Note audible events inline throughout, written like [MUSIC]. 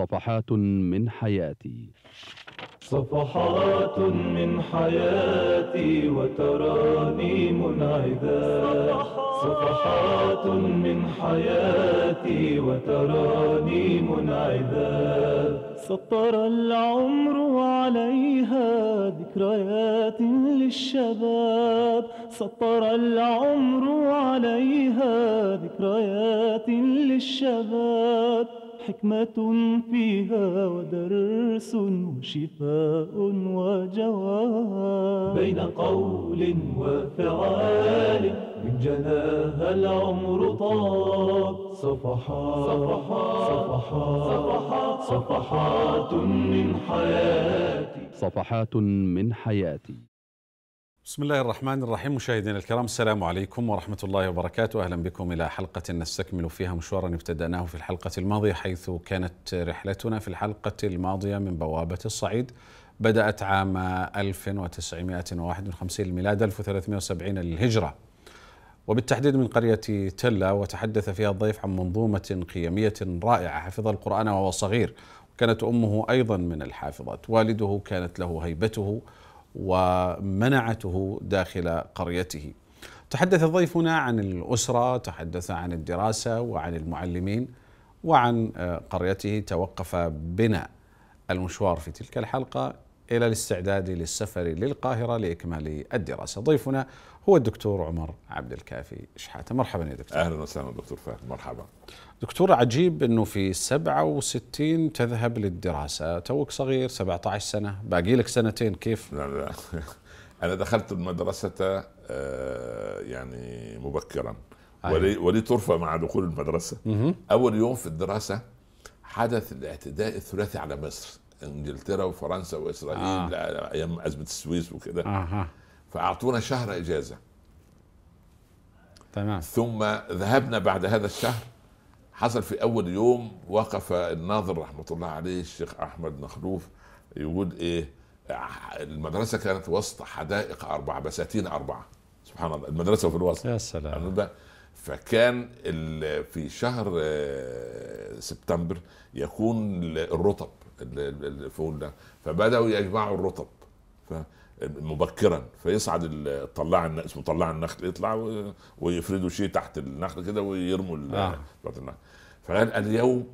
صفحات من حياتي صفحات من حياتي وتراني منعدا صفحات من حياتي وتراني منعدا سطر العمر عليها ذكريات للشباب سطر العمر عليها ذكريات للشباب حكمة فيها ودرس وشفاء وجواب بين قول وفعال من جناها العمر طاب صفحات صفحات صفحات صفحات من حياتي صفحات من حياتي بسم الله الرحمن الرحيم مشاهدينا الكرام السلام عليكم ورحمة الله وبركاته أهلا بكم إلى حلقة نستكمل فيها مشوارا ابتدأناه في الحلقة الماضية حيث كانت رحلتنا في الحلقة الماضية من بوابة الصعيد بدأت عام 1951 الميلاد 1370 للهجرة وبالتحديد من قرية تلة وتحدث فيها الضيف عن منظومة قيمية رائعة حفظ القرآن وهو صغير كانت أمه أيضا من الحافظات والده كانت له هيبته ومنعته داخل قريته. تحدث ضيفنا عن الاسره، تحدث عن الدراسه وعن المعلمين وعن آه، قريته توقف بنا المشوار في تلك الحلقه إلى الاستعداد للسفر للقاهرة لإكمال الدراسة ضيفنا هو الدكتور عمر عبد الكافي شحاتة مرحبا يا دكتور أهلا وسهلا دكتور فهد مرحبا دكتور عجيب أنه في 67 تذهب للدراسة توك صغير 17 سنة باقي لك سنتين كيف؟ لا لا [LAUGHS] أنا دخلت المدرسة آه، يعني مبكرا أيوة. ولي, ولي طرفة مع دخول المدرسة أول يوم في الدراسة حدث الاعتداء الثلاثي على مصر انجلترا وفرنسا واسرائيل آه. ايام ازمه السويس وكده آه. فاعطونا شهر اجازه تمام ثم ذهبنا بعد هذا الشهر حصل في اول يوم وقف الناظر رحمه الله عليه الشيخ احمد مخلوف يقول ايه المدرسه كانت وسط حدائق اربعه بساتين اربعه سبحان الله المدرسه في الوسط يا سلام يعني فكان في شهر آه، سبتمبر يكون الرطب الفول ده فبداوا يجمعوا الرطب مبكرا فيصعد الطلاع اسمه طلاع النخل يطلع ويفردوا شيء تحت النخل كده ويرموا آه. النخل فقال اليوم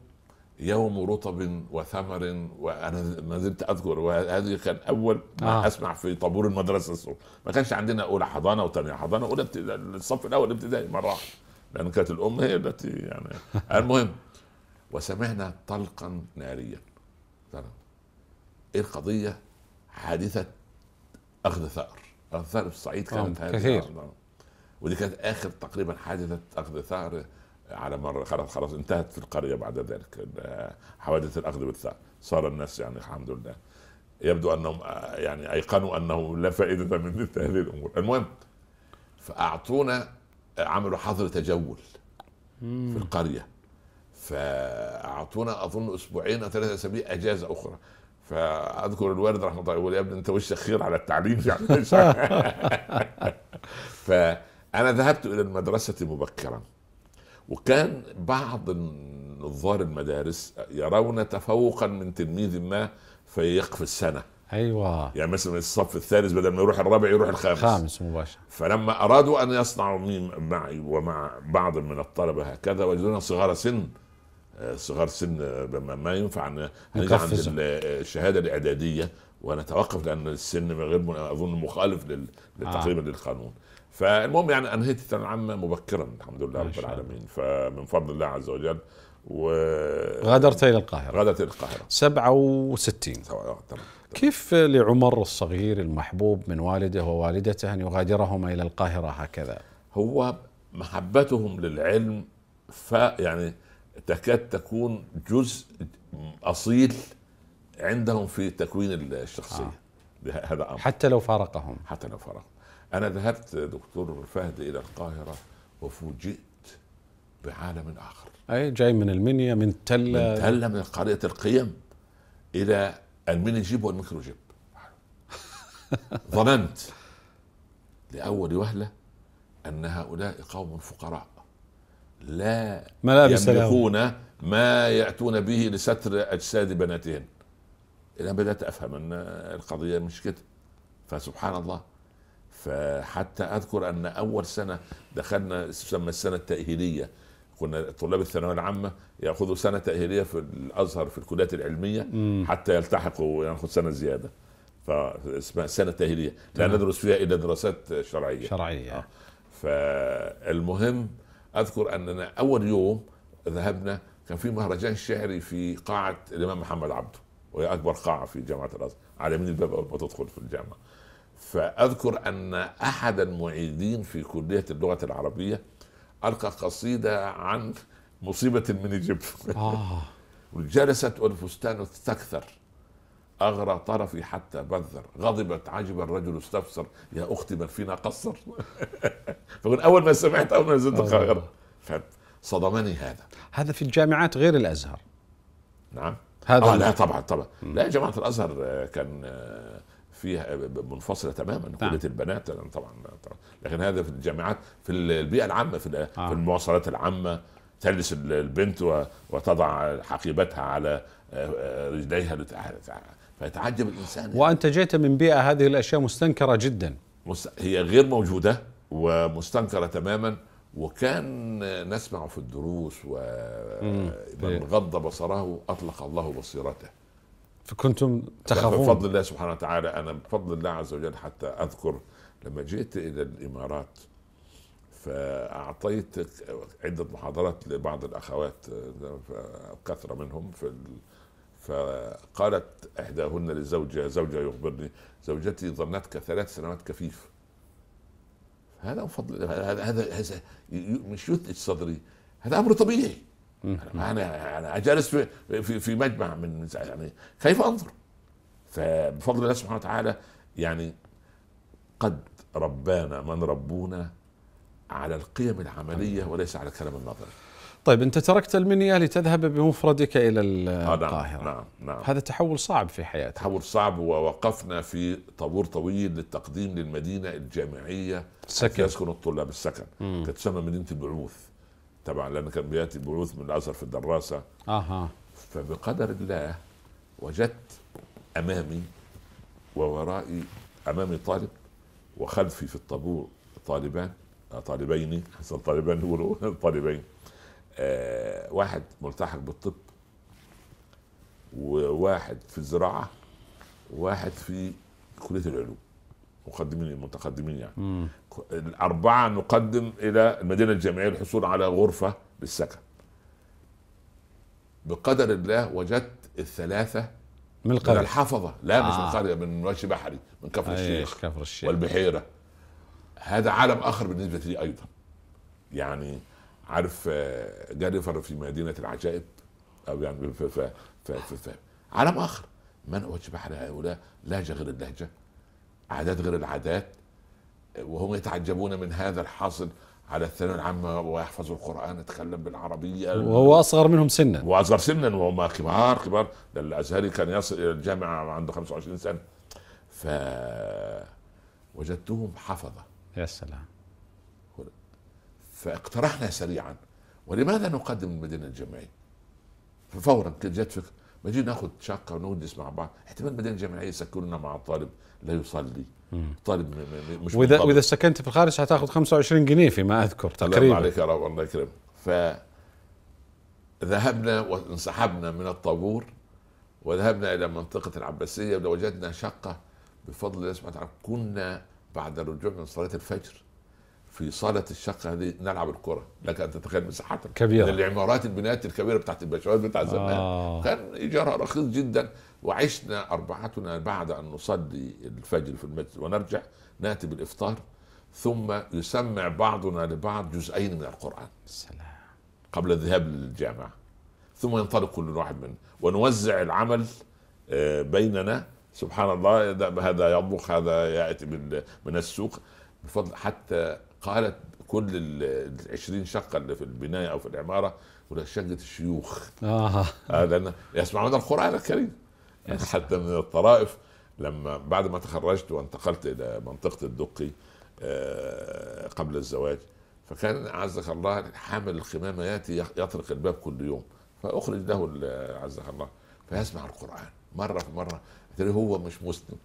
يوم رطب وثمر وانا ما زلت اذكر وهذه كان اول ما آه. اسمع في طابور المدرسه الصبح ما كانش عندنا اولى حضانه وثانيه حضانه اولى الصف الاول ابتدائي مره لان كانت الام هي التي يعني المهم وسمعنا طلقا ناريا ايه القضيه حادثه اخذ ثأر اخذ ثأر في الصعيد كانت هذه آه، كثير ودي كانت اخر تقريبا حادثه اخذ ثأر على مر خلاص خلاص انتهت في القريه بعد ذلك حوادث الاخذ بالثأر صار الناس يعني الحمد لله يبدو انهم آه، يعني ايقنوا انه لا فائده من مثل [LAUGHS] هذه الامور المهم فاعطونا آه، عملوا حظر تجول في القريه فاعطونا اظن اسبوعين او ثلاثة اسابيع اجازه اخرى فاذكر الوالد رحمه الله يقول يا ابني انت وشك خير على التعليم [LAUGHS] يعني فانا ذهبت الى المدرسه مبكرا وكان بعض نظار المدارس يرون تفوقا من تلميذ ما في السنه ايوه يعني مثلا الصف الثالث بدل ما يروح الرابع يروح الخامس خامس مباشره فلما ارادوا ان يصنعوا معي ومع بعض من الطلبه هكذا وجدونا صغار سن صغار سن آه، ما ينفع ان نجي عند الشهاده آه، الاعداديه ونتوقف لان السن غير اظن مخالف تقريبا آه. للقانون فالمهم يعني انهيت الثانويه العامه مبكرا الحمد لله رب العالمين فمن فضل الله عز وجل و غادرت الى القاهره غادرت الى القاهره 67 آه، تمام كيف لعمر الصغير المحبوب من والده ووالدته ان يغادرهما الى القاهره هكذا؟ هو محبتهم للعلم ف يعني تكاد تكون جزء اصيل عندهم في تكوين الشخصيه آه. هذا امر حتى لو فارقهم حتى لو فارقهم انا ذهبت دكتور فهد الى القاهره وفوجئت بعالم اخر اي جاي من المنيا من تله من تله من قريه القيم الى الميني جيب والميكرو جيب [LAUGHS] ظننت لاول وهله ان هؤلاء قوم فقراء لا ملابس يملكون ما يأتون به لستر أجساد بناتهم أنا بدأت أفهم أن القضية مش كده فسبحان الله فحتى أذكر أن أول سنة دخلنا تسمى السنة التأهيلية كنا طلاب الثانويه العامه ياخذوا سنه تاهيليه في الازهر في الكليات العلميه حتى يلتحقوا ياخذ سنه زياده فاسمها سنه تاهيليه لا ندرس فيها الا دراسات شرعيه شرعيه آه. فالمهم اذكر اننا اول يوم ذهبنا كان في مهرجان شعري في قاعه الامام محمد عبده وهي اكبر قاعه في جامعه الازهر على يمين الباب اول ما تدخل في الجامعه فاذكر ان احد المعيدين في كليه اللغه العربيه القى قصيده عن مصيبه من جبل آه. [LAUGHS] وجلست والفستان تكثر أغرى طرفي حتى بذر غضبت عجب الرجل استفسر يا أختي من فينا قصر [LAUGHS] فمن أول ما سمعت أول ما نزلت آه. قاهرة صدمني هذا هذا في الجامعات غير الأزهر نعم هذا آه لا طبعا طبعا لا جامعة الأزهر آه، كان آه، فيها منفصلة تماما نعم. كلية البنات طبعا, لكن هذا في الجامعات في البيئة العامة في, آه. في المواصلات العامة تلبس البنت وتضع حقيبتها على رجليها فيتعجب الانسان يعني. وانت جئت من بيئه هذه الاشياء مستنكره جدا هي غير موجوده ومستنكره تماما وكان نسمع في الدروس ومن إيه. غض بصره اطلق الله بصيرته فكنتم تخافون بفضل الله سبحانه وتعالى انا بفضل الله عز وجل حتى اذكر لما جئت الى الامارات فاعطيت عده محاضرات لبعض الاخوات آه، كثره منهم في فقالت احداهن للزوجه زوجها يخبرني زوجتي ظنتك ثلاث سنوات كفيف هذا فضل هذا هذا مش يثلج صدري هذا امر طبيعي انا انا جالس في في, في مجمع من يعني كيف انظر فبفضل الله سبحانه وتعالى يعني قد ربانا من ربونا على القيم العمليه وليس على الكلام النظري طيب أنت تركت المنيا لتذهب بمفردك إلى آه، نعم، القاهرة نعم نعم هذا تحول صعب في حياتك تحول صعب ووقفنا في طابور طويل للتقديم للمدينة الجامعية سكن يسكن الطلاب السكن كانت تسمى مدينة البعوث طبعا لأن كان بيأتي البعوث من الأزهر في الدراسة أها فبقدر الله وجدت أمامي وورائي أمامي طالب وخلفي في الطابور طالبان آه، [LAUGHS] طالبين حسن طالبان يقولوا طالبين آه، واحد ملتحق بالطب وواحد في الزراعه وواحد في كليه العلوم مقدمين متقدمين يعني مم. الاربعه نقدم الى المدينه الجامعيه للحصول على غرفه للسكن بقدر الله وجدت الثلاثه من آه. القرية من الحفظة لا آه. مش من القرية من وشي بحري من كفر الشيخ كفر الشيخ والبحيرة هذا عالم آخر بالنسبة لي أيضا يعني عارف آه، جرفر في مدينه العجائب او يعني في في في في في عالم اخر منع بحر هؤلاء لهجه غير اللهجه عادات غير العادات وهم يتعجبون من هذا الحاصل على الثانويه العامه ويحفظ القران يتكلم بالعربيه وهو اصغر منهم سنا واصغر سنا وهم كبار كبار الازهري كان يصل الى الجامعه عنده 25 سنه ف وجدتهم حفظه يا سلام فاقترحنا سريعا ولماذا نقدم المدينه الجامعيه؟ ففورا جت فكره ما جينا ناخذ شقه ونجلس مع بعض احتمال المدينه الجامعيه يسكننا مع الطالب لا يصلي طالب مش واذا واذا سكنت في الخارج حتاخذ 25 جنيه فيما اذكر تقريبا الله عليك يا رب الله يكرمك ف ذهبنا وانسحبنا من الطابور وذهبنا الى منطقه العباسيه ولوجدنا شقه بفضل الله سبحانه وتعالى كنا بعد الرجوع من صلاه الفجر في صاله الشقه هذه نلعب الكره لك ان تتخيل مساحتها كبيره من العمارات البنايات الكبيره بتاعت الباشوات بتاعت زمان آه. كان ايجارها رخيص جدا وعشنا اربعتنا بعد ان نصلي الفجر في المسجد ونرجع ناتي بالافطار ثم يسمع بعضنا لبعض جزئين من القران سلام قبل الذهاب للجامعه ثم ينطلق كل واحد منا ونوزع العمل آه، بيننا سبحان الله هذا يطبخ هذا ياتي من السوق بفضل حتى قالت كل ال 20 شقه اللي في البنايه او في العماره ولا شقه الشيوخ اه لان يسمعون القران الكريم يعني حتى من الطرائف لما بعد ما تخرجت وانتقلت الى منطقه الدقي آه، قبل الزواج فكان عزك الله حامل الخمامة ياتي يطرق الباب كل يوم فاخرج له عزك الله فيسمع القران مره في مره هو مش مسلم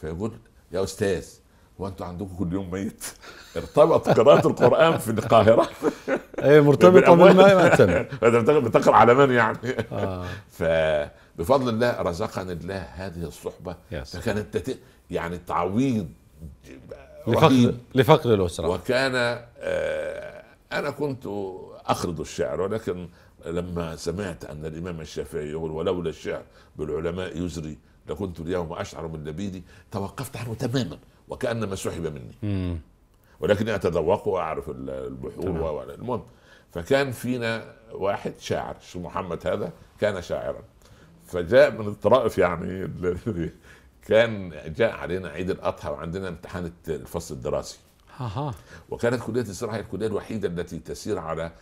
فيقول يا استاذ وانتوا عندكم كل يوم ميت ارتبط قراءة القرآن في القاهرة ايه مرتبطة بالماء [LAUGHS] بتقرأ على من يعني آه. [LAUGHS] فبفضل الله رزقني الله هذه الصحبة فكانت تت... يعني تعويض لفقر لفقر الأسرة وكان آه أنا كنت اخرض الشعر ولكن لما سمعت أن الإمام الشافعي يقول ولولا الشعر بالعلماء يزري لكنت اليوم أشعر من لبيدي توقفت عنه تماما وكانما سحب مني ولكن ولكني اتذوقه واعرف البحور المهم فكان فينا واحد شاعر محمد هذا كان شاعرا فجاء من الطرائف يعني كان جاء علينا عيد الاضحى وعندنا امتحان الفصل الدراسي وكانت كليه الزراعه هي الكليه الوحيده التي تسير على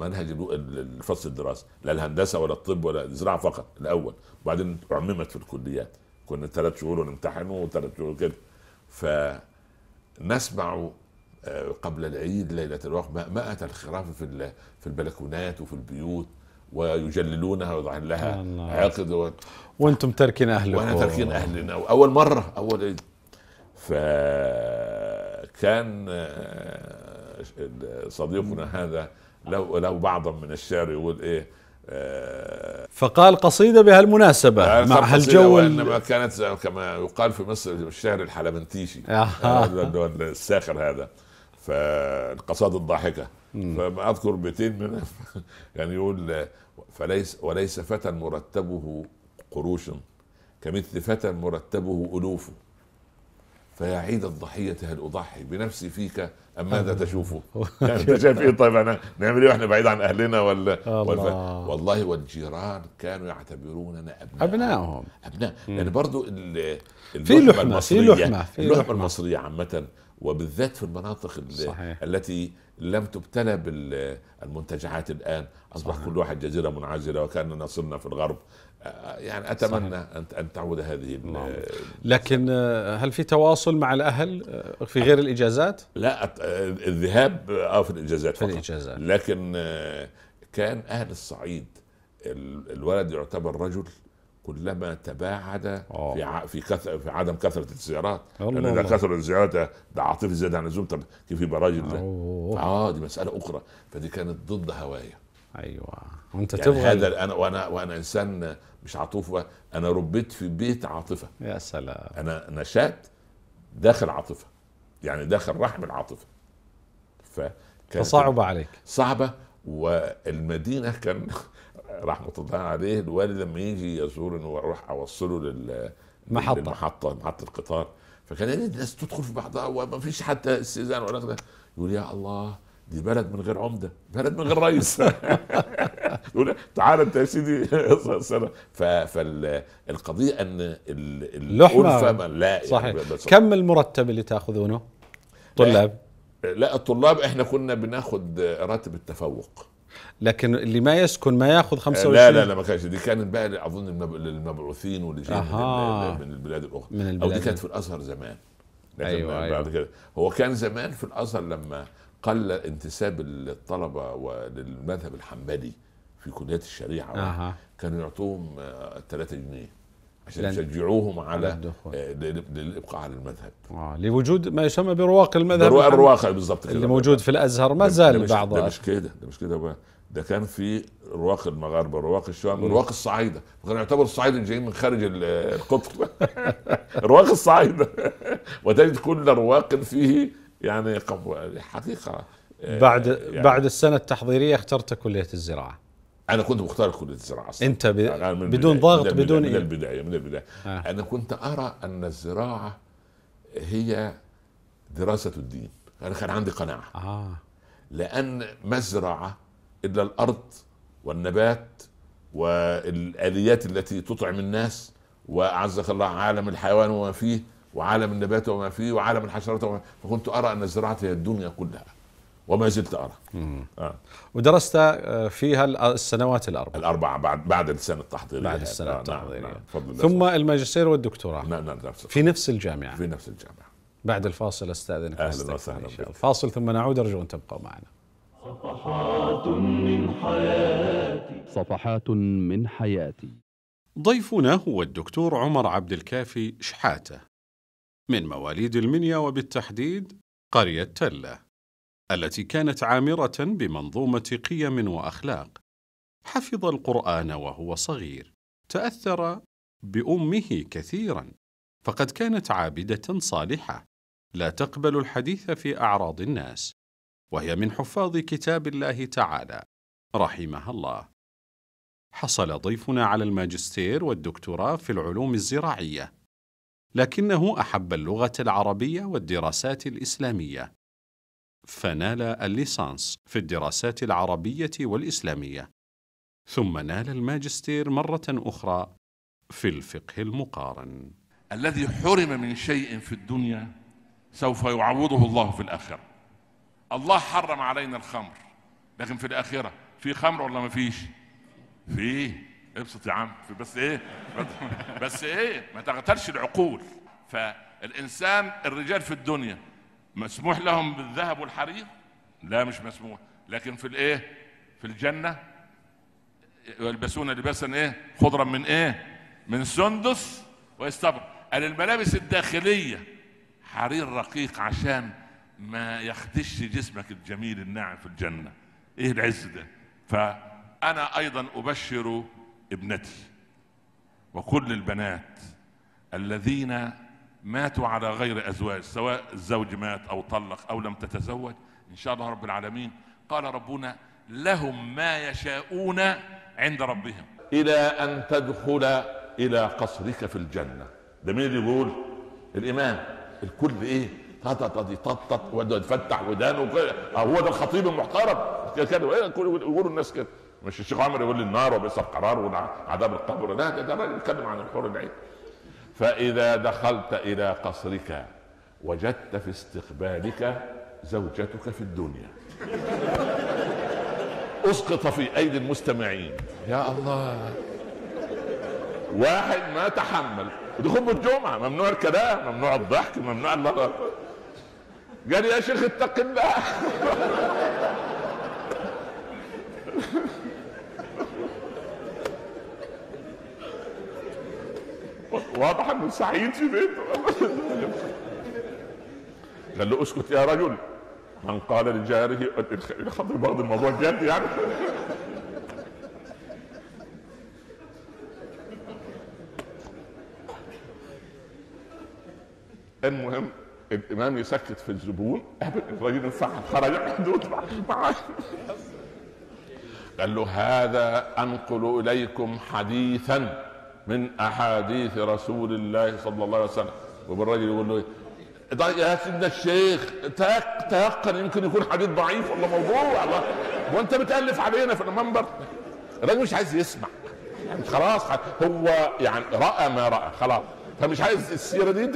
منهج الفصل الدراسي لا الهندسه ولا الطب ولا الزراعه فقط الاول وبعدين عممت في الكليات كنا ثلاث شهور ونمتحن وثلاث شهور كده فنسمع آه، قبل العيد ليلة ما مأتة الخراف في في البلكونات وفي البيوت ويجللونها ويضعون لها عقد و... وانتم تركين اهلكم وانا تركين اهلنا اول مره اول عيد فكان آه، صديقنا هذا لو لو بعضا من الشعر يقول ايه فقال قصيدة بهالمناسبة مع هالجو وإنما كانت كما يقال في مصر الشهر الحلمنتيشي آه. آه، الساخر هذا فالقصائد الضاحكة فأذكر بيتين منه [LAUGHS] يعني يقول فليس وليس فتى مرتبه قروش كمثل فتى مرتبه ألوفه فيا عيد الضحية هل أضحي بنفسي فيك أم ماذا تشوفه؟ [LAUGHS] يعني أنت شايف إيه طيب أنا نعمل إيه وإحنا بعيد عن أهلنا ولا والف... والله والجيران كانوا يعتبروننا أبناء أبنائهم أبناء يعني برضو في لحمة المصرية في لحمة في اللحمة لحمة. المصرية عامة وبالذات في المناطق صحيح. التي لم تبتلى بالمنتجعات الآن أصبح صحيح. كل واحد جزيرة منعزلة وكأننا صرنا في الغرب آه، يعني اتمنى ان ان تعود هذه نعم. لكن آه، هل في تواصل مع الاهل آه، في غير الاجازات؟ لا الذهاب اه في الاجازات فقط في الإجازات. لكن كان اهل الصعيد الولد يعتبر رجل كلما تباعد في في كثر في عدم كثره الزيارات لان اذا كثر الزيارات ده عاطفي زياده عن اللزوم طب كيف يبقى راجل ده؟ اه دي مساله اخرى فدي كانت ضد هوايه ايوه وانت يعني تبغى هذا انا وانا وانا انسان مش عاطفه انا ربيت في بيت عاطفه يا سلام انا نشات داخل عاطفه يعني داخل رحم العاطفه ف فصعبة عليك صعبة والمدينة كان [LAUGHS] رحمة الله عليه الوالد لما يجي يزورني واروح اوصله لل محطة محطة القطار فكان الناس تدخل في بعضها وما فيش حتى استئذان ولا يقول يا الله دي بلد من غير عمدة بلد من غير رئيس [LAUGHS] يقول تعال انت يا سيدي [LAUGHS] فالقضيه ان اللحمه لا يعني صحيح كم المرتب اللي تاخذونه؟ طلاب لا الطلاب احنا كنا بناخذ راتب التفوق لكن اللي ما يسكن ما ياخذ 25 لا لا لا ما كانش دي كانت بقى اظن للمبعوثين واللي جايين آه من البلاد الاخرى من البلاد او دي كانت في الازهر زمان لكن أيوة بعد أيوة. كده هو كان زمان في الازهر لما قل انتساب الطلبه للمذهب الحنبلي في كليات الشريعه أه. كانوا يعطوهم 3 آه، جنيه عشان يشجعوهم على آه، للابقاء على المذهب اه لوجود ما يسمى برواق المذهب برواق الرواق بالضبط كده اللي موجود في الازهر ما زال بعض ده مش كده ده مش كده ده كان في رواق المغاربه رواق الشام رواق الصعيده كانوا يعتبروا الصعيده جايين من خارج القطر [LAUGHS] رواق الصعيده [LAUGHS] وتجد كل رواق فيه يعني حقيقه آه، بعد يعني بعد السنه التحضيريه اخترت كليه الزراعه انا كنت مختار كليه الزراعه اصلا انت ب... بدون البداية. ضغط من بدون من إيه؟ البدايه من البدايه آه. انا كنت ارى ان الزراعه هي دراسه الدين انا كان عندي قناعه آه. لان ما الزراعه الا الارض والنبات والاليات التي تطعم الناس واعزك الله عالم الحيوان وما فيه وعالم النبات وما فيه وعالم الحشرات وما فيه. فكنت ارى ان الزراعه هي الدنيا كلها وما زلت ارى آه. ودرست آه، فيها السنوات الاربع الاربعه بعد بعد السنه التحضيريه بعد آه، السنه آه التحضيريه نعم نعم ثم الماجستير والدكتوراه نعم نعم نفس نعم، نعم. في نفس الجامعه في نفس الجامعه بعد الفاصل استاذنك اهلا وسهلا فاصل ثم نعود ارجو ان تبقوا معنا صفحات من حياتي صفحات من حياتي ضيفنا هو الدكتور عمر عبد الكافي شحاته من مواليد المنيا وبالتحديد قريه تله التي كانت عامرة بمنظومة قيم وأخلاق حفظ القرآن وهو صغير تأثر بأمه كثيرا فقد كانت عابدة صالحة لا تقبل الحديث في أعراض الناس وهي من حفاظ كتاب الله تعالى رحمها الله حصل ضيفنا على الماجستير والدكتوراه في العلوم الزراعيه لكنه احب اللغه العربيه والدراسات الاسلاميه فنال الليسانس في الدراسات العربية والإسلامية، ثم نال الماجستير مرة أخرى في الفقه المقارن. الذي حرم من شيء في الدنيا سوف يعوضه الله في الآخرة. الله حرم علينا الخمر، لكن في الآخرة في خمر ولا ما فيش؟ فيه. ابسط يا عم بس ايه بس ايه ما تغترش العقول فالانسان الرجال في الدنيا مسموح لهم بالذهب والحرير لا مش مسموح لكن في الايه في الجنه يلبسون لباسا ايه خضرا من ايه من سندس ويستبرق قال الملابس الداخليه حرير رقيق عشان ما يخدش جسمك الجميل الناعم في الجنه ايه العز ده فانا ايضا ابشر ابنتي وكل البنات الذين ماتوا على غير أزواج سواء الزوج مات أو طلق أو لم تتزوج إن شاء الله رب العالمين قال ربنا لهم ما يشاءون عند ربهم إلى أن تدخل إلى قصرك في الجنة ده مين اللي يقول الإمام الكل إيه تطط يططط ويفتح ودانه آه، هو ده الخطيب المحترم كده إيه، يقولوا الناس كده مش الشيخ عمر يقول النار وبيصف قرار وعذاب القبر لا ده, ده راجل بيتكلم عن الحور العين فإذا دخلت إلى قصرك وجدت في استقبالك زوجتك في الدنيا اسقط في ايدي المستمعين يا الله واحد ما تحمل دخول الجمعه ممنوع الكلام ممنوع الضحك ممنوع الله قال يا شيخ اتق الله سعيد في بيته [LAUGHS] قال له اسكت يا رجل من قال لجاره خاطر بعض الموضوع جد يعني [LAUGHS] المهم الامام يسكت في الزبون قابل الراجل انسحب خرج قال له هذا انقل اليكم حديثا من احاديث رسول الله صلى الله عليه وسلم وبالرجل يقول له يا سيدنا الشيخ تيقن يمكن يكون حديث ضعيف ولا موضوع ولا وانت بتالف علينا في المنبر الراجل مش عايز يسمع يعني خلاص هو يعني راى ما راى خلاص فمش عايز السيره دي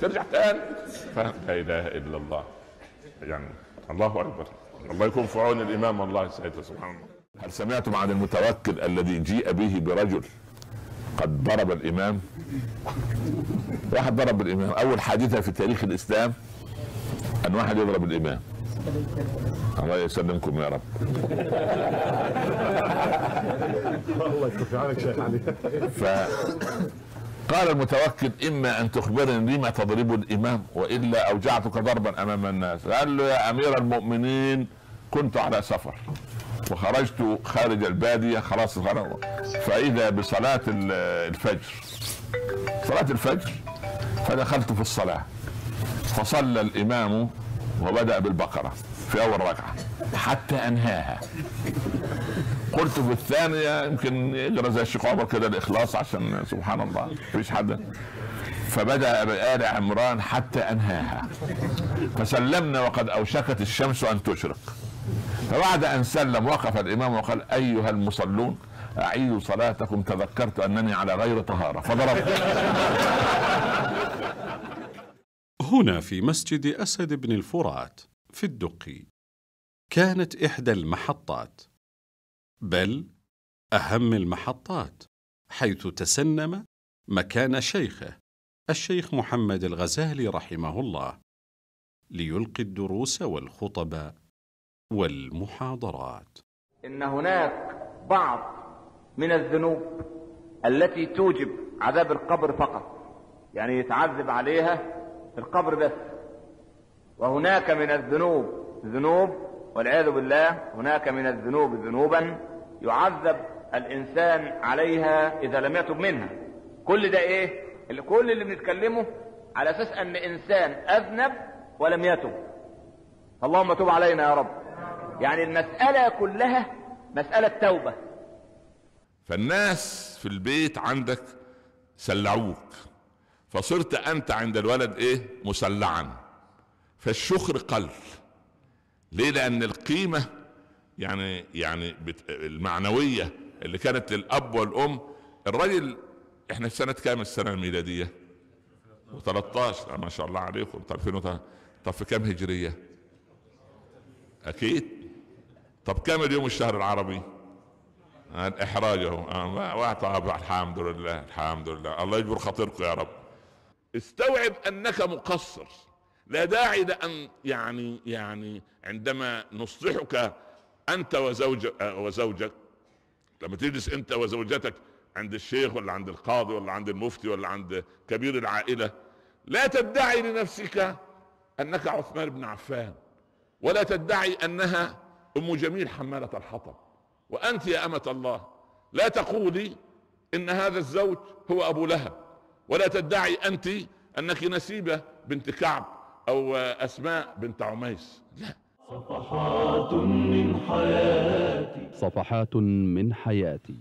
ترجع تاني لا اله الا الله يعني الله اكبر الله يكون في عون الامام والله سبحانه هل سمعتم عن المتوكل الذي جيء به برجل قد ضرب الامام واحد ضرب الامام اول حادثه في تاريخ الاسلام ان واحد يضرب الامام الله يسلمكم يا رب الله يكفي عنك شيخ علي قال المتوكل اما ان تخبرني لما تضرب الامام والا اوجعتك ضربا امام الناس قال له يا امير المؤمنين كنت على سفر وخرجت خارج الباديه خلاص فاذا بصلاه الفجر صلاه الفجر فدخلت في الصلاه فصلى الامام وبدا بالبقره في اول ركعه حتى انهاها قلت في الثانيه يمكن يقرا زي الشيخ عمر كده الاخلاص عشان سبحان الله مفيش حد فبدا بال عمران حتى انهاها فسلمنا وقد اوشكت الشمس ان تشرق فبعد ان سلم وقف الامام وقال ايها المصلون اعيدوا صلاتكم تذكرت انني على غير طهاره فضربت هنا في مسجد اسد بن الفرات في الدقي كانت احدى المحطات بل اهم المحطات حيث تسنم مكان شيخه الشيخ محمد الغزالي رحمه الله ليلقي الدروس والخطب والمحاضرات إن هناك بعض من الذنوب التي توجب عذاب القبر فقط يعني يتعذب عليها في القبر بس وهناك من الذنوب ذنوب والعياذ بالله هناك من الذنوب ذنوبا يعذب الانسان عليها اذا لم يتب منها كل ده ايه اللي كل اللي بنتكلمه على اساس ان انسان اذنب ولم يتب اللهم تب علينا يا رب يعني المسألة كلها مسألة توبة فالناس في البيت عندك سلعوك فصرت انت عند الولد ايه مسلعا فالشكر قل ليه لان القيمه يعني يعني المعنويه اللي كانت للاب والام الراجل احنا في سنه كام السنه الميلاديه الميلادية؟ 13 ما شاء الله عليكم طب في كام هجريه اكيد طب كم اليوم الشهر العربي احراجه واعطى آه، الحمد لله الحمد لله الله يجبر خاطركم يا رب استوعب انك مقصر لا داعي لان يعني يعني عندما نصلحك انت وزوج آه، وزوجك لما تجلس انت وزوجتك عند الشيخ ولا عند القاضي ولا عند المفتي ولا عند كبير العائله لا تدعي لنفسك انك عثمان بن عفان ولا تدعي انها ام جميل حمالة الحطب وانت يا امة الله لا تقولي ان هذا الزوج هو ابو لهب ولا تدعي انت انك نسيبة بنت كعب او اسماء بنت عميس لا صفحات من حياتي صفحات من حياتي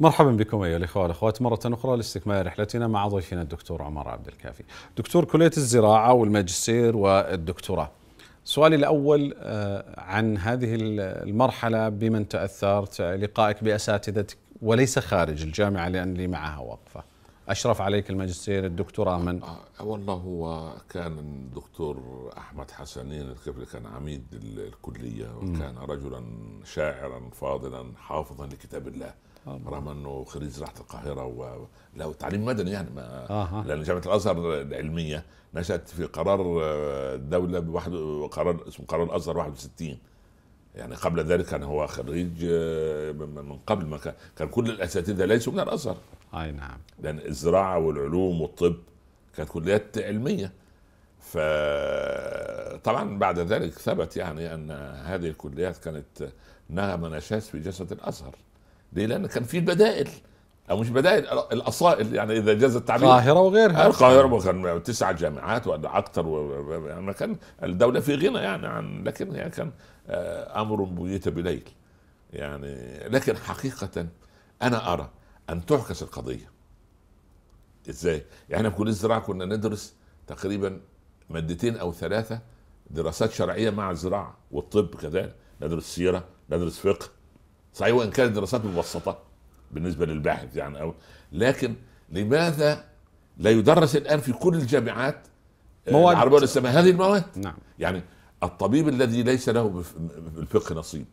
مرحبا بكم ايها الاخوه والاخوات مره اخرى لاستكمال رحلتنا مع ضيفنا الدكتور عمر عبد الكافي دكتور كليه الزراعه والماجستير والدكتوراه سؤالي الأول آه، عن هذه المرحلة بمن تأثرت لقائك بأساتذتك وليس خارج الجامعة لأن لي معها وقفة أشرف عليك الماجستير الدكتوراه من؟ آه، آه، والله هو كان الدكتور أحمد حسنين الكفري كان عميد الكلية وكان رجلا شاعرا فاضلا حافظا لكتاب الله رغم انه خريج زراعه القاهره و... ولو تعليم مدني يعني ما آه،, آه. لان جامعه الازهر العلميه نشات في قرار الدوله آه، بواحد قرار اسمه قرار الازهر 61 يعني قبل ذلك كان هو خريج آه، من قبل ما كان, كان كل الاساتذه ليسوا من الازهر اي نعم لان الزراعه والعلوم والطب كانت كليات علميه فطبعا بعد ذلك ثبت يعني ان هذه الكليات كانت نغم نشاز في جسد الازهر ليه؟ لان كان في بدائل او مش بدائل الاصائل يعني اذا جاز التعبير القاهره وغيرها آه، القاهره وكان تسع جامعات ولا اكثر يعني كان الدوله في غنى يعني عن لكن يعني كان آه، امر بيت بليل يعني لكن حقيقه انا ارى ان تعكس القضيه ازاي؟ يعني في كليه الزراعه كنا ندرس تقريبا مادتين او ثلاثه دراسات شرعيه مع الزراعه والطب كذلك ندرس سيره ندرس فقه صحيح وان كانت دراسات مبسطه بالنسبه للباحث يعني او لكن لماذا لا يدرس الان في كل الجامعات آه، مواد العربيه هذه المواد نعم يعني الطبيب الذي ليس له بالفقه نصيب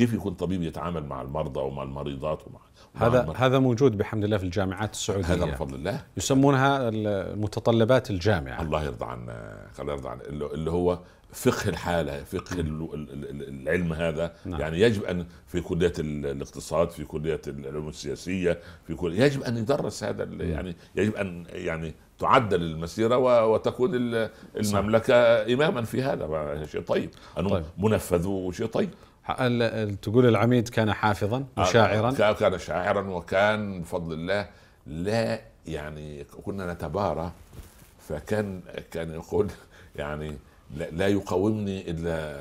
كيف يكون طبيب يتعامل مع المرضى ومع المريضات ومع هذا المرضى. هذا موجود بحمد الله في الجامعات السعوديه هذا بفضل الله يسمونها متطلبات الجامعه الله يرضى عنا الله يرضى عنا اللي هو فقه الحاله فقه العلم هذا نعم. يعني يجب ان في كليه الاقتصاد في كليه العلوم السياسيه في كل يجب ان يدرس هذا نعم. يعني يجب ان يعني تعدل المسيره وتكون المملكه اماما في هذا شيء طيب, طيب. منفذ وشيء طيب تقول العميد كان حافظا وشاعرا كان شاعرا وكان بفضل الله لا يعني كنا نتبارى فكان كان يقول يعني لا يقاومني الا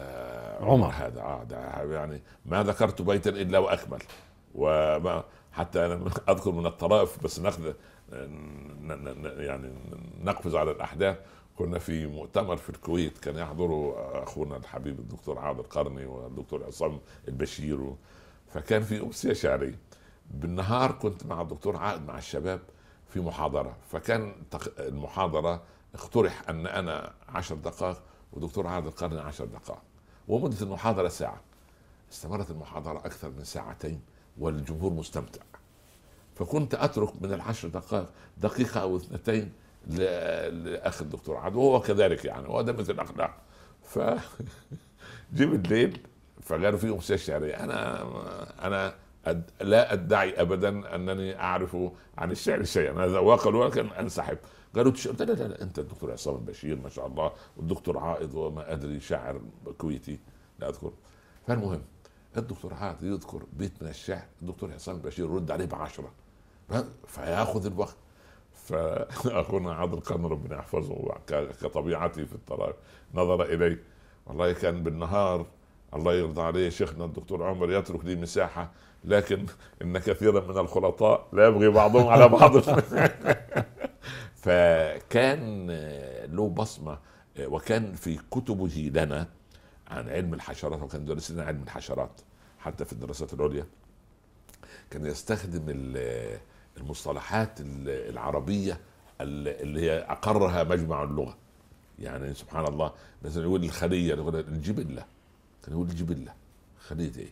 عمر هذا اه يعني ما ذكرت بيتا الا واكمل وما حتى انا اذكر من الطرائف بس ناخذ يعني نقفز على الاحداث كنا في مؤتمر في الكويت كان يحضره اخونا الحبيب الدكتور عادل قرني والدكتور عصام البشير فكان في امسيه شعريه بالنهار كنت مع الدكتور عائد مع الشباب في محاضره فكان المحاضره اقترح ان انا عشر دقائق ودكتور عادل قرني عشر دقائق ومده المحاضره ساعه استمرت المحاضره اكثر من ساعتين والجمهور مستمتع فكنت اترك من العشر دقائق دقيقه او اثنتين لاخ الدكتور عدو وهو كذلك يعني هو ده مثل الاقدام ف [LAUGHS] جيب الليل فقالوا في امسيه شعريه انا انا أد... لا ادعي ابدا انني اعرف عن الشعر شيئا انا ذواق ولكن انسحب قالوا تش... لا لا لا انت الدكتور عصام البشير ما شاء الله والدكتور عائض وما ادري شاعر كويتي لا اذكر فالمهم الدكتور عائض يذكر بيت من الشعر الدكتور عصام البشير رد عليه بعشره فياخذ الوقت فاخونا عادل كان ربنا يحفظه كطبيعتي في التراجع نظر الي والله كان بالنهار الله يرضى عليه شيخنا الدكتور عمر يترك لي مساحه لكن ان كثيرا من الخلطاء لا يبغي بعضهم على بعض [LAUGHS] فكان له بصمه وكان في كتبه لنا عن علم الحشرات وكان درس لنا علم الحشرات حتى في الدراسات العليا كان يستخدم المصطلحات العربيه اللي هي اقرها مجمع اللغه يعني سبحان الله مثلا يقول الخليه يقول الجبله كان يقول الجبله خليه ايه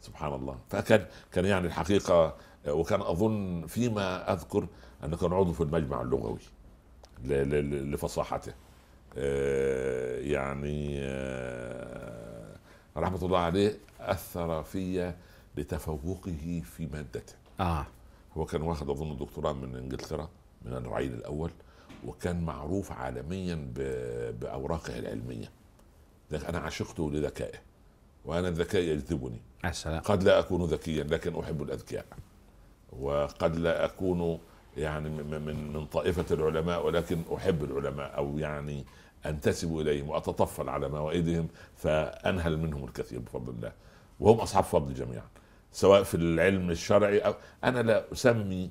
سبحان الله فكان كان يعني الحقيقه وكان اظن فيما اذكر انه كان عضو في المجمع اللغوي لفصاحته آه، يعني آه، رحمه الله عليه اثر في لتفوقه في مادته اه هو كان واخد اظن دكتوراه من انجلترا من الرعيل الاول وكان معروف عالميا باوراقه العلميه انا عشقته لذكائه وانا الذكاء يجذبني السلام. قد لا اكون ذكيا لكن احب الاذكياء وقد لا اكون يعني من من طائفه العلماء ولكن احب العلماء او يعني انتسب اليهم واتطفل على موائدهم فانهل منهم الكثير بفضل الله وهم اصحاب فضل جميعا سواء في العلم الشرعي أو أنا لا أسمي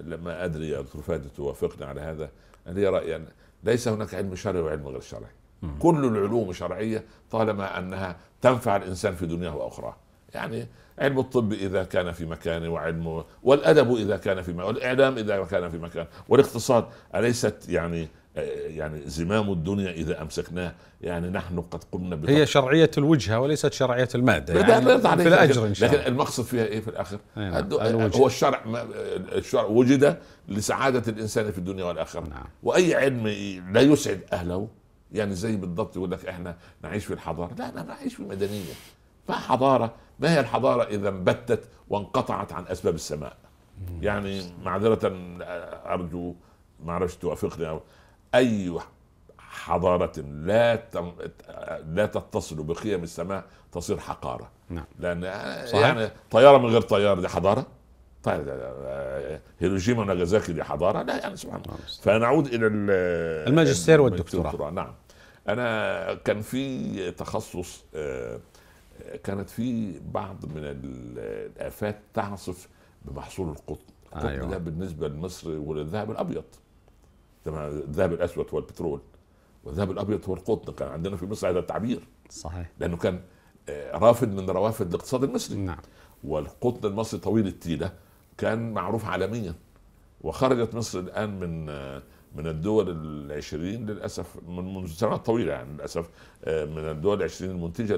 لما أدري يا دكتور فادي توافقني على هذا لي رأي أن ليس هناك علم شرعي وعلم غير شرعي كل العلوم شرعية طالما أنها تنفع الإنسان في دنياه وأخراه يعني علم الطب اذا كان في مكانه وعلمه والادب اذا كان في مكانه والاعلام اذا كان في مكانه والاقتصاد اليست يعني آه، يعني زمام الدنيا اذا امسكناه يعني نحن قد قمنا بطبع. هي شرعيه الوجهه وليست شرعيه الماده يعني في الاجر ان شاء الله لكن المقصد فيها ايه في الاخر؟ نعم، الوجه. هو الشرع الشرع وجد لسعاده الانسان في الدنيا والاخره نعم. واي علم لا يسعد اهله يعني زي بالضبط يقول لك احنا نعيش في الحضاره لا لا نعيش في المدنيه ما حضاره ما هي الحضاره اذا انبتت وانقطعت عن اسباب السماء يعني معذره آه، ارجو ما توافقني اي حضارة لا تم... لا تتصل بقيم السماء تصير حقارة نعم. لأن صحيح. يعني طيارة من غير طيار دي حضارة طيب آه، هيروشيما وناجازاكي دي حضارة لا يعني سبحان الله نعم. فنعود إلى الماجستير والدكتوراه نعم أنا كان في تخصص آه، كانت في بعض من الآفات تعصف بمحصول القطن القطن أيوة. ده بالنسبة لمصر والذهب الأبيض الذهب الاسود هو البترول والذهب الابيض هو القطن كان عندنا في مصر هذا التعبير صحيح لانه كان آه، رافد من روافد الاقتصاد المصري نعم والقطن المصري طويل التيله كان معروف عالميا وخرجت مصر الان من آه، من الدول العشرين للاسف من منذ سنوات طويله يعني للاسف آه، من الدول العشرين المنتجه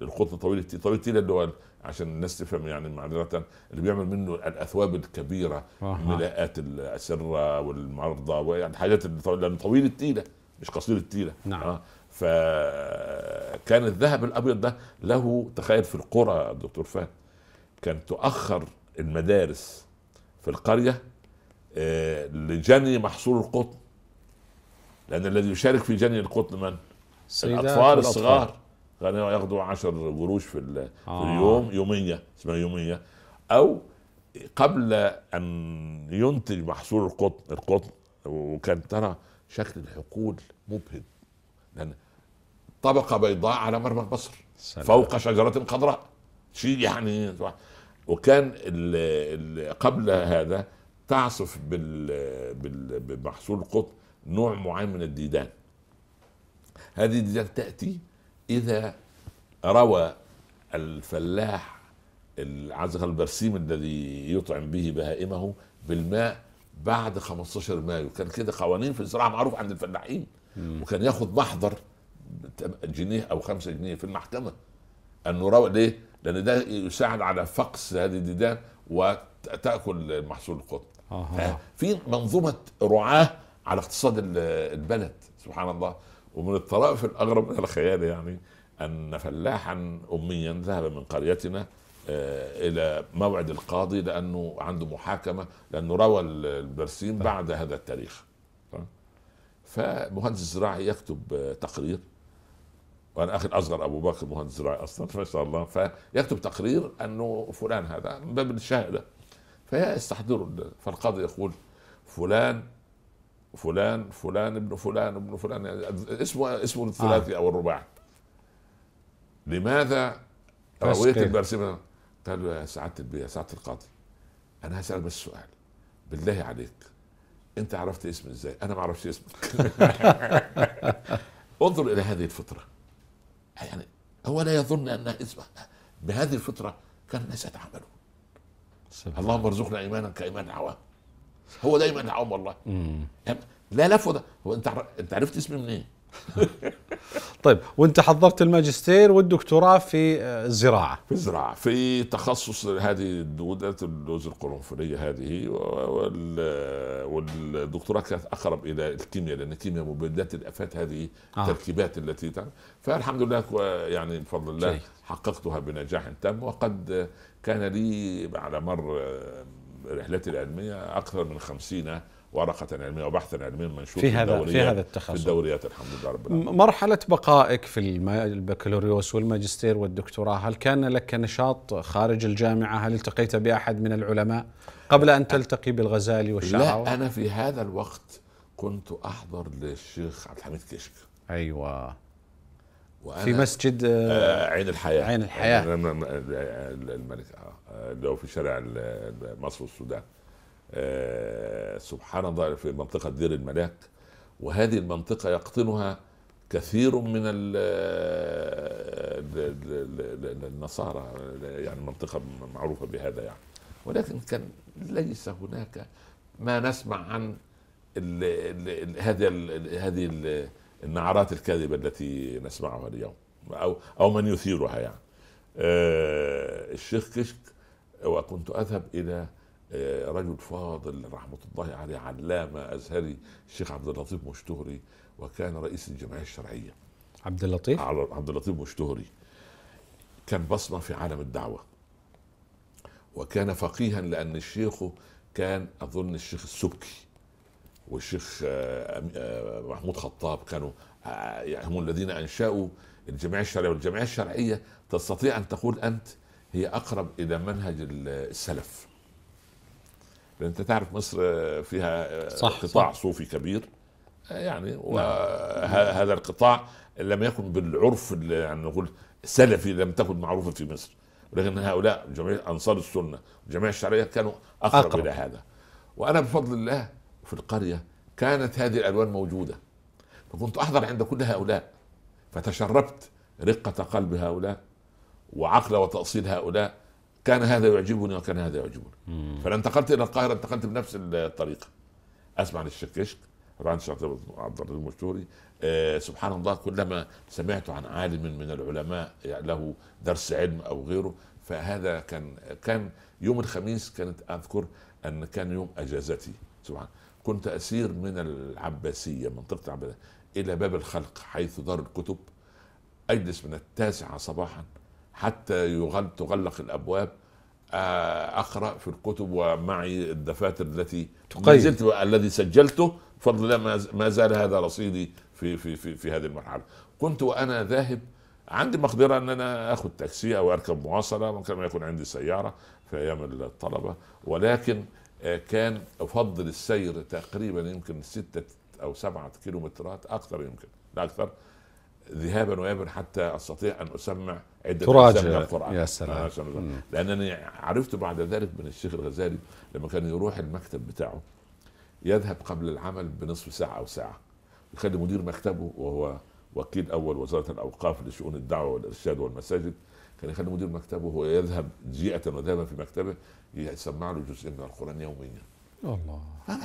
للخطه طويله طويله الدول عشان الناس تفهم يعني معذره اللي بيعمل منه الاثواب الكبيره ملاءات الاسره والمرضى ويعني الحاجات لانه طويل التيله مش قصير التيله نعم آه. فكان الذهب الابيض ده له تخيل في القرى دكتور فهد كان تؤخر المدارس في القريه لجني محصول القطن لان الذي يشارك في جني القطن من؟ الاطفال الصغار كانوا ياخذوا 10 قروش في, آه. في اليوم يوميه اسمها يوميه او قبل ان ينتج محصول القطن القطن وكان ترى شكل الحقول مبهج لان طبقه بيضاء على مرمى البصر سلام. فوق شجره خضراء شيء يعني وكان قبل هذا تعصف بمحصول قطن نوع معين من الديدان هذه الديدان تأتي إذا روى الفلاح العزغ البرسيم الذي يطعم به بهائمه بالماء بعد 15 مايو كان كده قوانين في الزراعه معروف عند الفلاحين وكان ياخذ محضر جنيه او خمسة جنيه في المحكمه انه روى ليه؟ لان ده يساعد على فقس هذه الديدان وتاكل محصول القطن في منظومه رعاه على اقتصاد البلد سبحان الله ومن الطرائف الاغرب من الخيال يعني ان فلاحا اميا ذهب من قريتنا آه، الى موعد القاضي لانه عنده محاكمه لانه روى البرسيم طيب. بعد هذا التاريخ فمهندس زراعي يكتب آه، تقرير وانا اخي الاصغر ابو بكر مهندس زراعي اصلا ما شاء الله فيكتب تقرير انه فلان هذا من باب الشهاده فيستحضروا فالقاضي يقول فلان فلان فلان ابن فلان ابن فلان اسمه اسمه الثلاثي آه. او الرباعي لماذا رويت البرسيم قال له يا سعاده البيه يا سعاده القاضي انا هسال بس سؤال بالله عليك انت عرفت اسمي ازاي انا ما اعرفش اسمك [LAUGHS] انظر الى هذه الفطره يعني هو لا يظن ان اسمه بهذه الفطره كان الناس يتعاملون اللهم ارزقنا ايمانا كايمان عوام هو دايما عوام والله لا لف ده هو انت انت عرفت اسمي منين؟ إيه؟ [LAUGHS] طيب وانت حضرت الماجستير والدكتوراه في الزراعه آه، في الزراعه في تخصص هذه الدوده اللوز القرنفليه هذه والدكتوراه كانت اقرب الى الكيمياء لان الكيمياء مبيدات الافات هذه آه. التركيبات التي تعمل فالحمد لله يعني بفضل الله حققتها بنجاح تام وقد كان لي على مر آه، رحلتي العلميه اكثر من خمسين ورقة علمية وبحثا علميا منشور في, في هذا في هذا التخصص في الدوريات الحمد لله رب العالمين مرحلة بقائك في البكالوريوس والماجستير والدكتوراه هل كان لك نشاط خارج الجامعة هل التقيت بأحد من العلماء قبل أن تلتقي بالغزالي والشعراء لا أنا في هذا الوقت كنت أحضر للشيخ عبد الحميد كشك أيوة وأنا في مسجد آه, آه، عين الحياة عين الحياة آه، الملك آه، اللي هو في شارع مصر والسودان آه، سبحان الله في منطقة دير الملاك وهذه المنطقة يقطنها كثير من آه، النصارى يعني منطقة معروفة بهذا يعني ولكن كان ليس هناك ما نسمع عن ال ال هذه ال هذه النعرات الكاذبة التي نسمعها اليوم أو أو من يثيرها يعني آه، الشيخ كشك وكنت أذهب إلى آه، رجل فاضل رحمة الله عليه علامة أزهري الشيخ عبد اللطيف مشتهري وكان رئيس الجمعية الشرعية عبد اللطيف عبد اللطيف مشتهري كان بصمة في عالم الدعوة وكان فقيها لأن الشيخ كان أظن الشيخ السبكي والشيخ آه، آه، محمود خطاب كانوا يعني هم الذين أنشأوا الجمعية الشرعية والجمعية الشرعية تستطيع أن تقول أنت هي أقرب إلى منهج السلف لان انت تعرف مصر فيها آه، صح قطاع صح. صوفي كبير آه، يعني نعم. وهذا القطاع لم يكن بالعرف يعني نقول سلفي لم تكن معروفه في مصر ولكن هؤلاء جميع انصار السنه والجماعه الشرعيه كانوا اقرب, أقرب الى هذا وانا بفضل الله في القريه كانت هذه الالوان موجوده فكنت احضر عند كل هؤلاء فتشربت رقه قلب هؤلاء وعقل وتاصيل هؤلاء كان هذا يعجبني وكان هذا يعجبني فانتقلت الى القاهره انتقلت بنفس الطريقه اسمع للشكشك طبعا عبد الرحيم المشتوري آه سبحان الله كلما سمعت عن عالم من العلماء يعني له درس علم او غيره فهذا كان كان يوم الخميس كانت اذكر ان كان يوم اجازتي سبحان كنت اسير من العباسيه منطقه العباسيه الى باب الخلق حيث دار الكتب اجلس من التاسعه صباحا حتى يغل تغلق الابواب آه، اقرا في الكتب ومعي الدفاتر التي ما الذي سجلته بفضل الله ما زال هذا رصيدي في في في, في هذه المرحله كنت وانا ذاهب عندي مقدره ان انا اخذ تاكسي او اركب مواصله ما يكون عندي سياره في ايام الطلبه ولكن آه، كان افضل السير تقريبا يمكن ستة او سبعة كيلومترات اكثر يمكن لا اكثر ذهابا وايابا حتى استطيع ان اسمع عده تراجع القران يا سلام آه، لانني عرفت بعد ذلك من الشيخ الغزالي لما كان يروح المكتب بتاعه يذهب قبل العمل بنصف ساعه او ساعه يخلي مدير مكتبه وهو وكيل اول وزاره الاوقاف لشؤون الدعوه والارشاد والمساجد كان يخلي مدير مكتبه يذهب جيئه وذهبا في مكتبه يسمع له جزء من القران يوميا الله يعني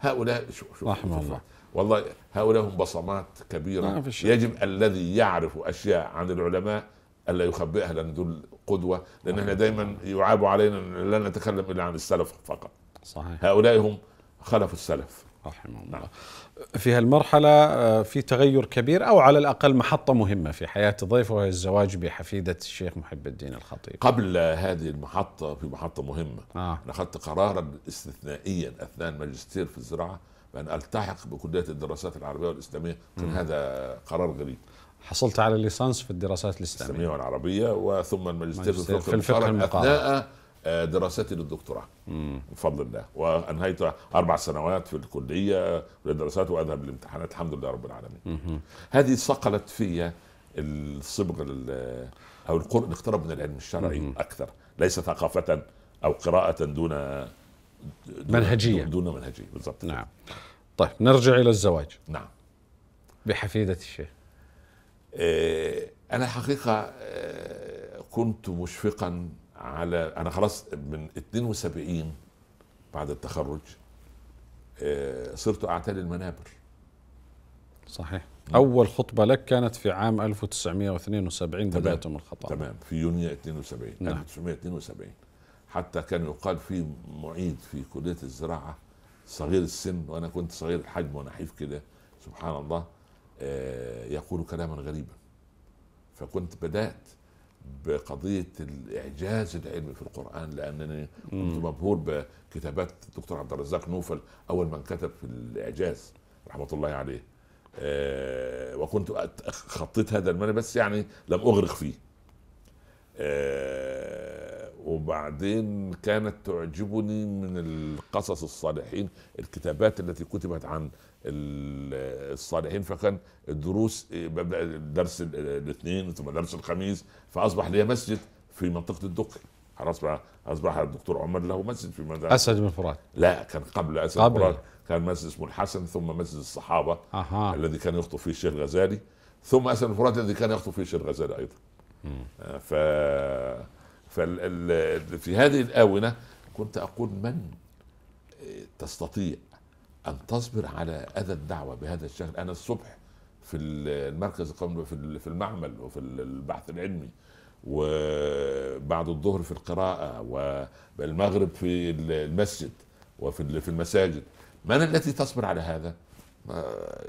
هؤلاء شو شو رحمة الله والله هؤلاء هم بصمات كبيره يجب الذي يعرف اشياء عن العلماء الا يخبئها لان دول قدوه لان احنا دايما يعاب علينا لا نتكلم الا عن السلف فقط صحيح هؤلاء هم خلف السلف رحمه الله نعم. في هالمرحلة آه، في تغير كبير أو على الأقل محطة مهمة في حياة الضيف وهي الزواج بحفيدة الشيخ محب الدين الخطيب قبل هذه المحطة في محطة مهمة آه. أنا أخذت قرارا استثنائيا أثناء الماجستير في الزراعة بأن ألتحق بكلية الدراسات العربية والإسلامية كان هذا قرار غريب حصلت على الليسانس في الدراسات الإسلامية, الإسلامية والعربية وثم الماجستير في الفقه, في الفقه المقارن أثناء دراستي للدكتوراه بفضل الله وانهيت اربع سنوات في الكليه للدراسات واذهب للامتحانات الحمد لله رب العالمين مم. هذه صقلت في الصبغ او القرب الاقتراب من العلم الشرعي مم. اكثر ليس ثقافه او قراءه دون منهجيه دون منهجيه بالضبط نعم طيب نرجع الى الزواج نعم بحفيده الشيخ آه، انا حقيقه آه، كنت مشفقا على انا خلاص من 72 بعد التخرج آه، صرت اعتلي المنابر صحيح مم. اول خطبه لك كانت في عام 1972 بدايه من الخطاب تمام في يونيو 72 نعم. 1972 حتى كان يقال في معيد في كليه الزراعه صغير السن وانا كنت صغير الحجم ونحيف كده سبحان الله آه، يقول كلاما غريبا فكنت بدات بقضية الإعجاز العلمي في القرآن لأنني كنت مبهور بكتابات الدكتور عبد الرزاق نوفل أول من كتب في الإعجاز رحمة الله عليه آه، وكنت خطيت هذا المال بس يعني لم أغرق فيه آه، وبعدين كانت تعجبني من القصص الصالحين الكتابات التي كتبت عن الصالحين فكان الدروس ببدا درس الاثنين ثم درس الخميس فاصبح لي مسجد في منطقه الدقي خلاص بقى اصبح الدكتور عمر له مسجد في مدينه اسد بن فرات لا كان قبل اسد بن فرات كان مسجد اسمه الحسن ثم مسجد الصحابه أها. الذي كان يخطب فيه الشيخ الغزالي ثم اسد بن فرات الذي كان يخطب فيه الشيخ الغزالي ايضا ف فال... في هذه الاونه كنت اقول من تستطيع ان تصبر على اذى الدعوه بهذا الشكل انا الصبح في المركز القومي في المعمل وفي البحث العلمي وبعد الظهر في القراءة والمغرب في المسجد وفي في المساجد من التي تصبر على هذا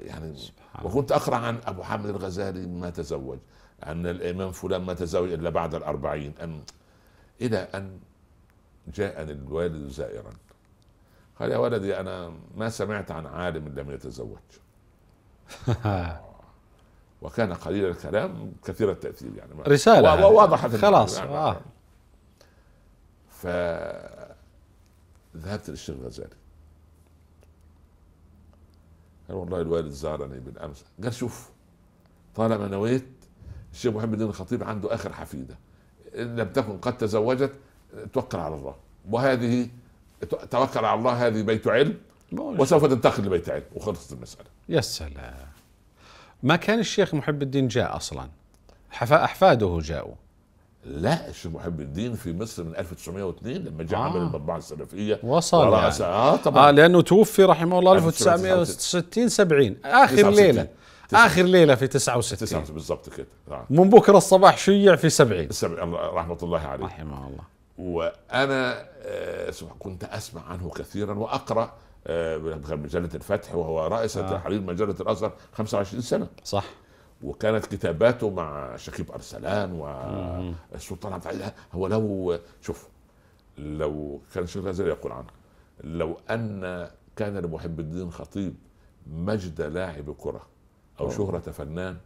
يعني وكنت أقرأ عن أبو حامد الغزالي ما تزوج أن الإمام فلان ما تزوج إلا بعد الأربعين أن إلى أن جاءني الوالد زائرا قال يا ولدي انا ما سمعت عن عالم لم يتزوج [LAUGHS] وكان قليل الكلام كثير التاثير يعني رساله يعني. خلاص يعني آه. ف ذهبت للشيخ الغزالي قال والله الوالد زارني بالامس قال شوف طالما نويت الشيخ محمد الدين الخطيب عنده اخر حفيده ان لم تكن قد تزوجت توكل على الله وهذه توكل على الله هذه بيت علم وسوف تنتقل لبيت علم وخلصت المساله يا سلام ما كان الشيخ محب الدين جاء اصلا احفاده جاءوا لا الشيخ محب الدين في مصر من 1902 لما جاء آه. عمل المطبعه السلفيه وصل يعني. اه طبعا آه لانه توفي رحمه الله 1960 70 اخر ليله اخر ليله في 69 69 بالضبط كده آه. من بكره الصباح شيع في 70 رحمه الله عليه رحمه الله وانا آه، كنت اسمع عنه كثيرا واقرا آه، مجله الفتح وهو رئيس آه. تحرير مجله الازهر 25 سنه صح وكانت كتاباته مع شكيب ارسلان والسلطان عبد العزيز هو لو شوف لو كان الشيخ الغزالي يقول عنه لو ان كان لمحب الدين خطيب مجد لاعب كره او شهره فنان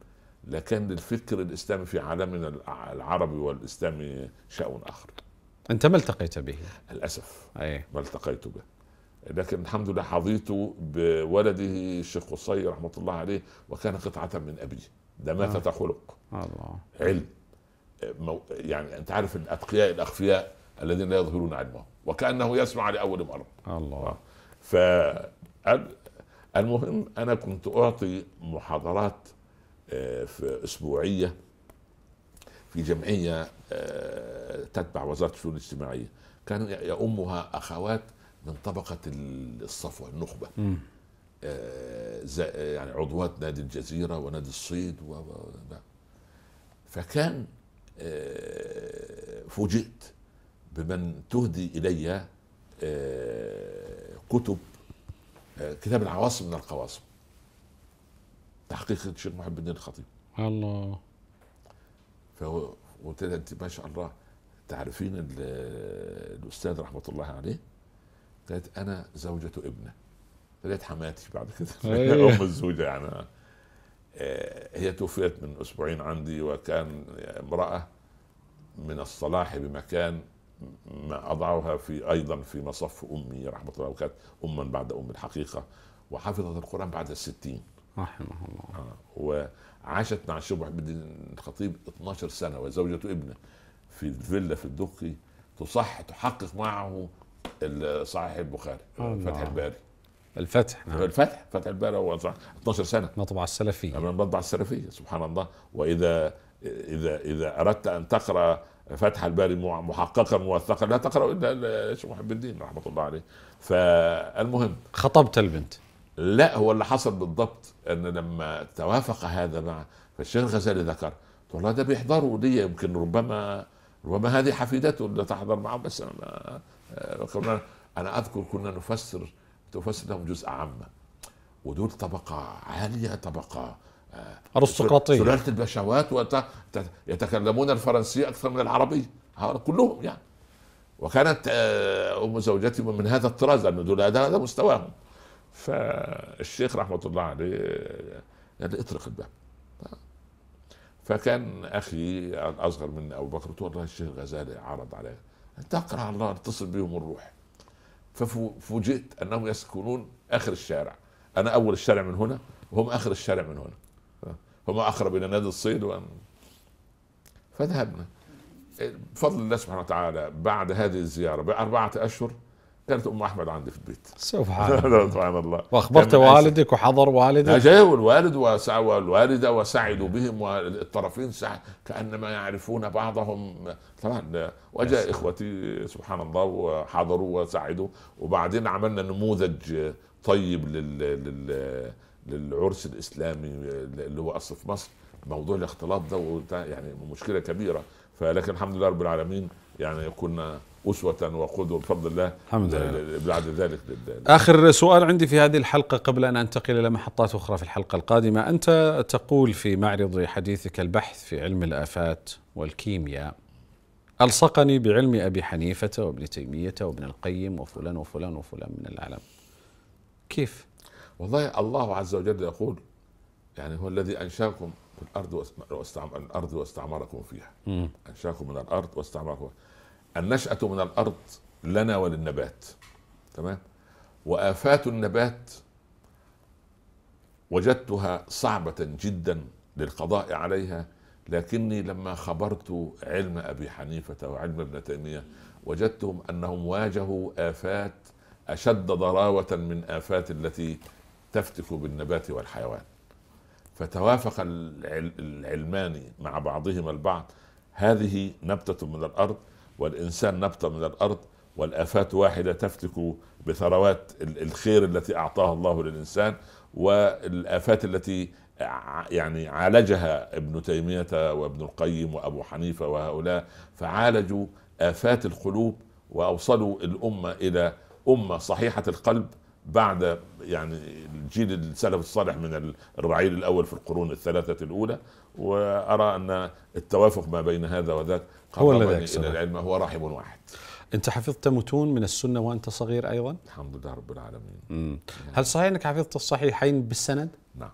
لكان للفكر الاسلامي في عالمنا العربي والاسلامي شأن اخر أنت ما التقيت به للأسف أي. ما التقيت به لكن الحمد لله حظيت بولده الشيخ قصي رحمه الله عليه وكان قطعه من ابيه ده مات آه. خلق الله علم مو... يعني انت عارف الاتقياء الاخفياء الذين لا يظهرون علمهم وكانه يسمع لاول مره الله آه. ف المهم انا كنت اعطي محاضرات آه، في اسبوعيه في جمعيه آه، تتبع وزاره الشؤون الاجتماعيه كان يؤمها اخوات من طبقه الصفوه النخبه آه، يعني عضوات نادي الجزيره ونادي الصيد و... نعم. فكان آه، فوجئت بمن تهدي الي كتب كتاب العواصم من القواصم تحقيق الشيخ محب الدين الخطيب الله فقلت لها انت ما شاء الله تعرفين الاستاذ رحمه الله عليه قالت انا زوجة ابنه قالت حماتي بعد كده [LAUGHS] أيوة. ام الزوجه يعني آه. هي توفيت من اسبوعين عندي وكان امراه من الصلاح بمكان ما اضعها في ايضا في مصف امي رحمه الله وكانت اما بعد ام الحقيقه وحفظت القران بعد الستين رحمه الله آه عاشت مع الشيخ محمد الدين الخطيب 12 سنه وزوجته ابنه في الفيلا في الدقي تصح تحقق معه صحيح البخاري فتح الباري الفتح نعم. الفتح فتح الباري هو 12 سنه مطبع السلفيه مطبع السلفيه سبحان الله واذا اذا اذا اردت ان تقرا فتح الباري محققا موثقا لا تقرا الا الشيخ محب الدين رحمه الله عليه فالمهم خطبت البنت لا هو اللي حصل بالضبط ان لما توافق هذا مع فالشيخ الغزالي ذكر والله ده بيحضروا دي يمكن ربما ربما هذه حفيدته اللي تحضر معه بس انا كنا آه، انا اذكر كنا نفسر تفسر لهم جزء عامه ودول طبقه عاليه طبقه آه، ارستقراطيه سلاله البشوات يتكلمون الفرنسيه اكثر من العربيه كلهم يعني وكانت آه، ام زوجتي من هذا الطراز لان دول هذا مستواهم فالشيخ رحمه الله عليه آه، قال لي اطرق الباب فكان اخي أصغر مني ابو بكر تقول والله الشيخ الغزالي عرض علي أقرأ على الله اتصل بهم ونروح ففوجئت انهم يسكنون اخر الشارع انا اول الشارع من هنا وهم اخر الشارع من هنا هم اقرب الى نادي الصيد وأن... فذهبنا بفضل الله سبحانه وتعالى بعد هذه الزياره باربعه اشهر كانت ام احمد عندي في البيت سبحان [LAUGHS] الله سبحان الله واخبرت والدك وحضر والدك جاء الوالد والوالده وسعدوا بهم والطرفين سعد كانما يعرفون بعضهم طبعا وجاء اخوتي سبحان الله وحضروا وسعدوا وبعدين عملنا نموذج طيب لل, لل... للعرس الاسلامي اللي هو اصل في مصر موضوع الاختلاط ده يعني مشكله كبيره فلكن الحمد لله رب العالمين يعني كنا اسوه وقدوه بفضل الله الحمد لله بعد ذلك اخر سؤال عندي في هذه الحلقه قبل ان انتقل الى محطات اخرى في الحلقه القادمه انت تقول في معرض حديثك البحث في علم الافات والكيمياء الصقني بعلم ابي حنيفه وابن تيميه وابن القيم وفلان وفلان وفلان من العالم كيف والله الله عز وجل يقول يعني هو الذي انشاكم في الارض واستعمركم الارض واستعمركم فيها انشاكم من الارض واستعمركم فيها النشأة من الأرض لنا وللنبات تمام وآفات النبات وجدتها صعبة جدا للقضاء عليها لكني لما خبرت علم أبي حنيفة وعلم ابن تيمية وجدتهم أنهم واجهوا آفات أشد ضراوة من آفات التي تفتك بالنبات والحيوان فتوافق العلمان مع بعضهما البعض هذه نبتة من الأرض والإنسان نبتة من الأرض والآفات واحدة تفتك بثروات الخير التي أعطاها الله للإنسان والآفات التي يعني عالجها ابن تيمية وابن القيم وأبو حنيفة وهؤلاء فعالجوا آفات القلوب وأوصلوا الأمة إلى أمة صحيحة القلب بعد يعني الجيل السلف الصالح من الرعيل الاول في القرون الثلاثه الاولى وارى ان التوافق ما بين هذا وذاك هو الى العلم هو رحم واحد انت حفظت متون من السنه وانت صغير ايضا الحمد لله رب العالمين مم. هل صحيح انك حفظت الصحيحين بالسند نعم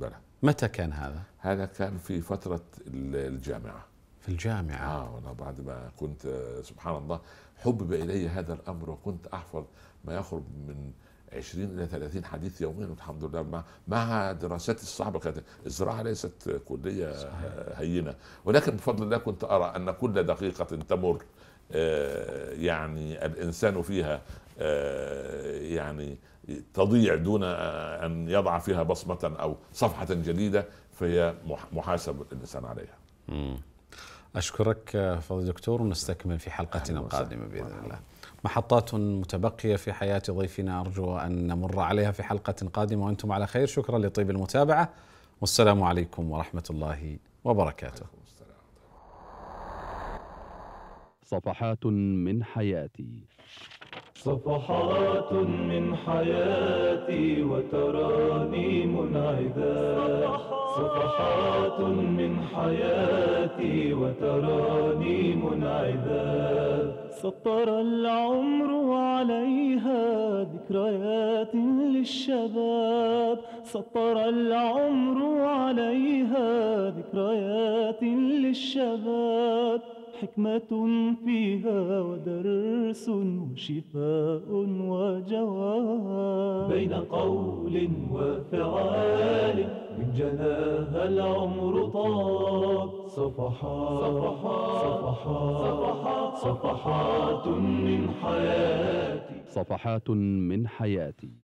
بلى متى كان هذا هذا كان في فتره الجامعه في الجامعه اه وانا بعد ما كنت سبحان الله حبب الي هذا الامر وكنت احفظ ما يخرج من 20 الى 30 حديث يوميا والحمد لله مع مع دراسات كانت الزراعه ليست كليه هينه ولكن بفضل الله كنت ارى ان كل دقيقه تمر آه، يعني الانسان فيها آه، يعني تضيع دون ان يضع فيها بصمه او صفحه جديده فهي محاسب الانسان عليها. اشكرك آه، فضل دكتور ونستكمل في حلقتنا القادمه باذن الله. محطات متبقية في حياة ضيفنا أرجو أن نمر عليها في حلقة قادمة وأنتم على خير شكرا لطيب المتابعة والسلام عليكم ورحمة الله وبركاته صفحات من حياتي صفحات من حياتي وتراني منعدا صفحات من حياتي وتراني منعدا سطر العمر عليها ذكريات للشباب سطر العمر عليها ذكريات للشباب حكمة فيها ودرس وشفاء وجواب بين قول وفعال من جناها العمر طاب صفحات صفحات صفحات صفحات من حياتي صفحات من حياتي